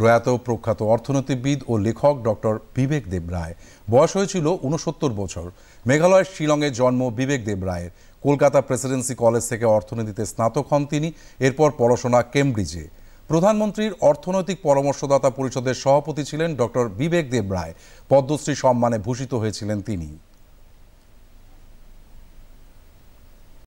প্রয়াত প্রখ্যাত অর্থনীতিবিদ ও লেখক ডক্টর বিবেক দেব রায় বয়স হয়েছিল উনসত্তর বছর মেঘালয়ের শিলংয়ে জন্ম বিবেক দেব রায়ের কলকাতা প্রেসিডেন্সি কলেজ থেকে অর্থনীতিতে স্নাতক হন তিনি এরপর পড়াশোনা কেমব্রিজে প্রধানমন্ত্রীর অর্থনৈতিক পরামর্শদাতা পরিষদের সভাপতি ছিলেন ডক্টর বিবেক দেব রায় পদ্মশ্রী সম্মানে ভূষিত হয়েছিলেন তিনি